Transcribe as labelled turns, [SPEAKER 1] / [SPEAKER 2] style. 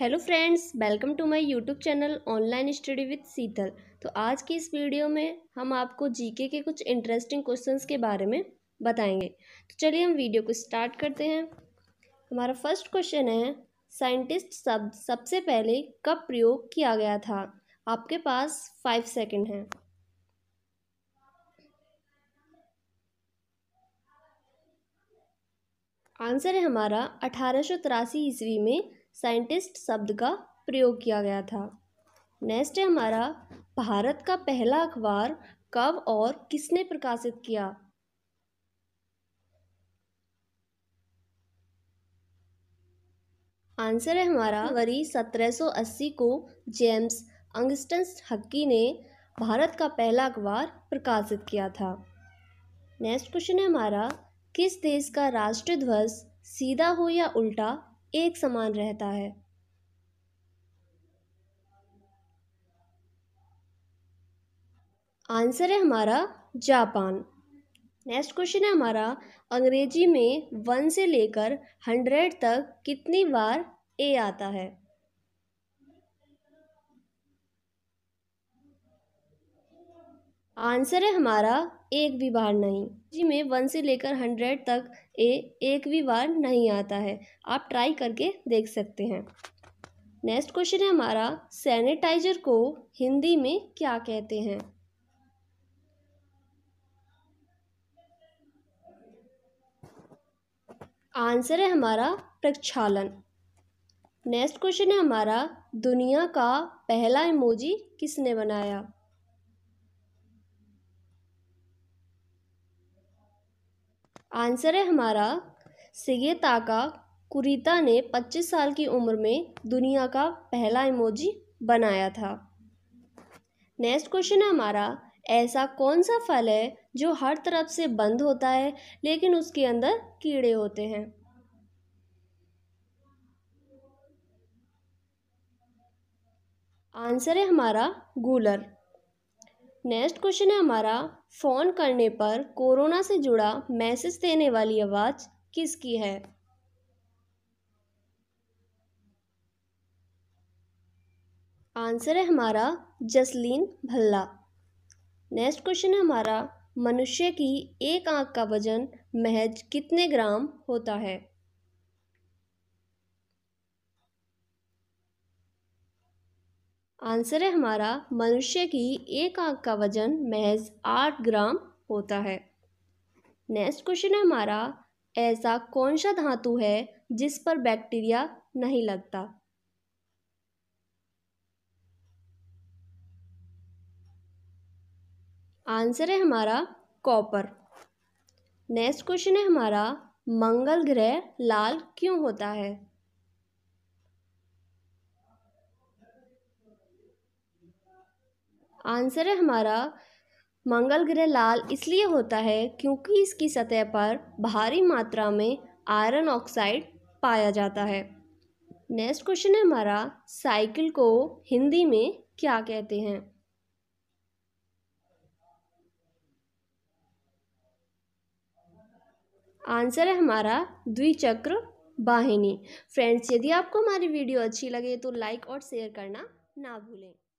[SPEAKER 1] hello friends welcome to my YouTube channel online study with Sheetal तो आज की इस वीडियो में हम आपको जीके के कुछ इंटरेस्टिंग क्वेश्चंस के बारे में बताएंगे तो चलिए हम वीडियो को स्टार्ट करते हैं हमारा फर्स्ट क्वेश्चन है साइंटिस्ट शब्द सब, सबसे पहले कब प्रयोग किया गया था आपके पास फाइव सेकेंड हैं आंसर है हमारा अठारह ईस्वी में साइंटिस्ट शब्द का प्रयोग किया गया था नेक्स्ट है हमारा भारत का पहला अखबार कब और किसने प्रकाशित किया आंसर है हमारा वरी 1780 को जेम्स अंगस्टन हक्की ने भारत का पहला अखबार प्रकाशित किया था नेक्स्ट क्वेश्चन है हमारा किस देश का राष्ट्रध्वज सीधा हो या उल्टा एक समान रहता है आंसर है हमारा जापान नेक्स्ट क्वेश्चन है हमारा अंग्रेजी में वन से लेकर हंड्रेड तक कितनी बार ए आता है आंसर है हमारा एक भी बार नहीं जी में वन से लेकर हंड्रेड तक ए एक भी बार नहीं आता है आप ट्राई करके देख सकते हैं नेक्स्ट क्वेश्चन है हमारा सैनिटाइजर को हिंदी में क्या कहते हैं आंसर है हमारा प्रक्षालन नेक्स्ट क्वेश्चन है हमारा दुनिया का पहला इमोजी किसने बनाया आंसर है हमारा सिगे ताका कुरीता ने 25 साल की उम्र में दुनिया का पहला इमोजी बनाया था नेक्स्ट क्वेश्चन है हमारा ऐसा कौन सा फल है जो हर तरफ से बंद होता है लेकिन उसके अंदर कीड़े होते हैं आंसर है हमारा गूलर नेक्स्ट क्वेश्चन है हमारा फ़ोन करने पर कोरोना से जुड़ा मैसेज देने वाली आवाज़ किसकी है आंसर है हमारा जसलीन भल्ला नेक्स्ट क्वेश्चन है हमारा मनुष्य की एक आंख का वजन महज कितने ग्राम होता है आंसर है हमारा मनुष्य की एक आंख का वजन महज आठ ग्राम होता है नेक्स्ट क्वेश्चन है हमारा ऐसा कौन सा धातु है जिस पर बैक्टीरिया नहीं लगता आंसर है हमारा कॉपर नेक्स्ट क्वेश्चन है हमारा मंगल ग्रह लाल क्यों होता है आंसर है हमारा मंगल ग्रह लाल इसलिए होता है क्योंकि इसकी सतह पर भारी मात्रा में आयरन ऑक्साइड पाया जाता है नेक्स्ट क्वेश्चन है हमारा साइकिल को हिंदी में क्या कहते हैं आंसर है हमारा द्विचक्र वाहिनी फ्रेंड्स यदि आपको हमारी वीडियो अच्छी लगे तो लाइक और शेयर करना ना भूलें